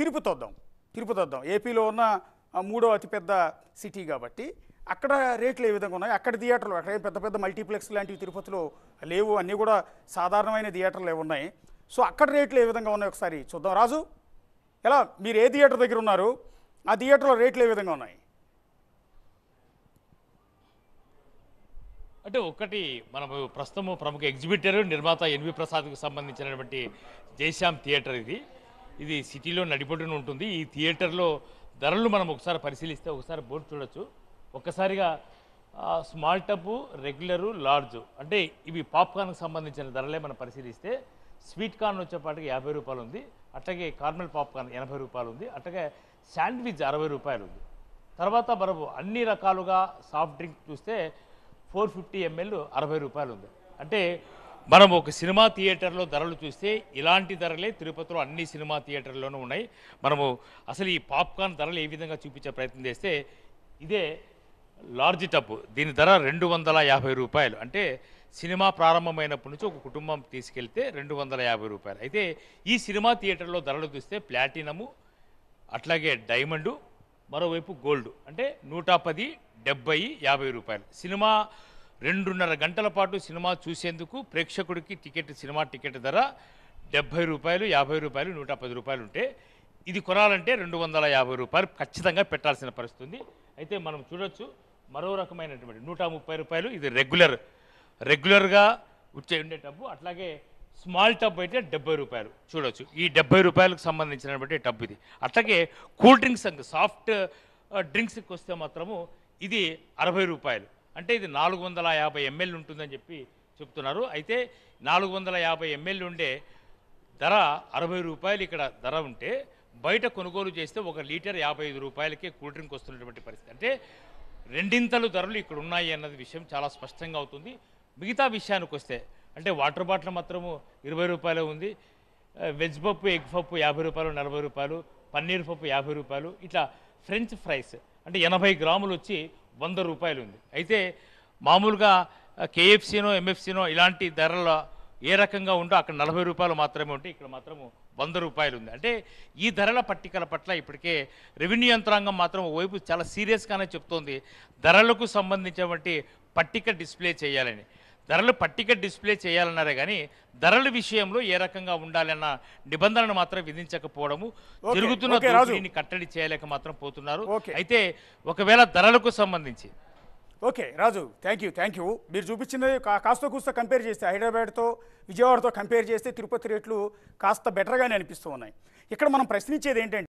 తిరుపతి వద్దాం తిరుపతి వద్దాం ఏపీలో ఉన్న మూడో అతిపెద్ద సిటీ కాబట్టి అక్కడ రేట్లు ఏ విధంగా ఉన్నాయి అక్కడ థియేటర్లు అక్కడ పెద్ద పెద్ద మల్టీప్లెక్స్ లాంటివి తిరుపతిలో లేవు అన్నీ కూడా సాధారణమైన థియేటర్లు ఉన్నాయి సో అక్కడ రేట్లు ఏ విధంగా ఉన్నాయి ఒకసారి చూద్దాం రాజు ఎలా మీరు ఏ థియేటర్ దగ్గర ఉన్నారు ఆ థియేటర్లో రేట్లు ఏ విధంగా ఉన్నాయి అంటే ఒకటి మనము ప్రస్తుతము ప్రముఖ ఎగ్జిబిటర్ నిర్మాత ఎన్వి ప్రసాద్కు సంబంధించినటువంటి జయశ్యామ్ థియేటర్ ఇది ఇది సిటీలో నడిపడిన ఉంటుంది ఈ థియేటర్లో ధరలు మనం ఒకసారి పరిశీలిస్తే ఒకసారి బోర్డు చూడొచ్చు ఒక్కసారిగా స్మాల్ టబ్బు రెగ్యులరు లార్జ్ అంటే ఇవి పాప్కార్న్కి సంబంధించిన ధరలే మనం పరిశీలిస్తే స్వీట్ కార్న్ వచ్చేపాటికి యాభై రూపాయలు ఉంది అట్లాగే కార్మెల్ పాప్కార్న్ ఎనభై రూపాయలు ఉంది అట్లాగే శాండ్విచ్ అరవై రూపాయలు ఉంది తర్వాత మనము అన్ని రకాలుగా సాఫ్ట్ డ్రింక్ చూస్తే ఫోర్ ఫిఫ్టీ ఎంఎల్ అరవై రూపాయలు ఉంది అంటే మనం ఒక సినిమా థియేటర్లో ధరలు చూస్తే ఇలాంటి ధరలే తిరుపతిలో అన్ని సినిమా థియేటర్లోనూ ఉన్నాయి మనము అసలు ఈ పాప్కార్న్ ధరలు ఏ విధంగా చూపించే ప్రయత్నం చేస్తే ఇదే లార్జ్ టబ్ దీని ధర రెండు వందల యాభై రూపాయలు అంటే సినిమా ప్రారంభమైనప్పటి నుంచి ఒక కుటుంబం తీసుకెళ్తే రెండు వందల యాభై రూపాయలు అయితే ఈ సినిమా థియేటర్లో ధరలు చూస్తే ప్లాటినము అట్లాగే డైమండు మరోవైపు గోల్డ్ అంటే నూట పది డెబ్బై యాభై రూపాయలు సినిమా రెండున్నర గంటల పాటు సినిమా చూసేందుకు ప్రేక్షకుడికి టికెట్ సినిమా టికెట్ ధర డెబ్భై రూపాయలు యాభై రూపాయలు నూట పది రూపాయలు ఉంటే ఇది కొనాలంటే రెండు వందల యాభై రూపాయలు ఖచ్చితంగా పెట్టాల్సిన పరిస్థితి ఉంది అయితే మనం చూడొచ్చు మరో రకమైనటువంటి నూట ముప్పై రూపాయలు ఇది రెగ్యులర్ రెగ్యులర్గా వచ్చే ఉండే టబ్బు అట్లాగే స్మాల్ టబ్ అయితే డెబ్బై రూపాయలు చూడొచ్చు ఈ డెబ్బై రూపాయలకు సంబంధించినటువంటి టబ్ ఇది అట్లాగే కూల్ డ్రింక్స్ సాఫ్ట్ డ్రింక్స్కి వస్తే మాత్రము ఇది అరవై రూపాయలు అంటే ఇది నాలుగు వందల యాభై ఎంఎల్ ఉంటుందని చెప్పి చెప్తున్నారు అయితే నాలుగు వందల యాభై ఎంఎల్ ఉండే ధర అరవై రూపాయలు ఇక్కడ ధర ఉంటే బయట కొనుగోలు చేస్తే ఒక లీటర్ యాభై ఐదు రూపాయలకే కూల్ డ్రింక్ వస్తున్నటువంటి పరిస్థితి అంటే రెండింతలు ధరలు ఇక్కడ ఉన్నాయి అన్నది విషయం చాలా స్పష్టంగా అవుతుంది మిగతా విషయానికి వస్తే అంటే వాటర్ బాటిల్ మాత్రము ఇరవై రూపాయలే ఉంది వెజ్ పప్పు ఎగ్ పప్పు యాభై రూపాయలు నలభై రూపాయలు పన్నీర్ పప్పు యాభై రూపాయలు ఇట్లా ఫ్రెంచ్ ఫ్రైస్ అంటే ఎనభై గ్రాములు వచ్చి వంద రూపాయలు ఉంది అయితే మామూలుగా కేఎఫ్సీనో ఎంఎఫ్సీనో ఇలాంటి ధరల ఏ రకంగా ఉంటో అక్కడ నలభై రూపాయలు మాత్రమే ఉంటే ఇక్కడ మాత్రము వంద రూపాయలు ఉంది అంటే ఈ ధరల పట్టికల పట్ల ఇప్పటికే రెవెన్యూ యంత్రాంగం మాత్రం వైపు చాలా సీరియస్గానే చెప్తోంది ధరలకు సంబంధించినటువంటి పట్టిక డిస్ప్లే చేయాలని ధరలు పట్టిక డిస్ప్లే చేయాలన్నారే కానీ ధరల విషయంలో ఏ రకంగా ఉండాలన్న నిబంధనలు మాత్రం విధించకపోవడము జరుగుతున్న దీన్ని కట్టడి చేయలేక మాత్రం పోతున్నారు అయితే ఒకవేళ ధరలకు సంబంధించి okay Raju thank you thank you మీరు చూపించినది కాస్త కూస్త కంపేర్ చేస్తే హైదరాబాద్తో విజయవాడతో కంపేర్ చేస్తే తిరుపతి రేట్లు కాస్త బెటర్గానే అనిపిస్తూ ఉన్నాయి ఇక్కడ మనం ప్రశ్నించేది ఏంటంటే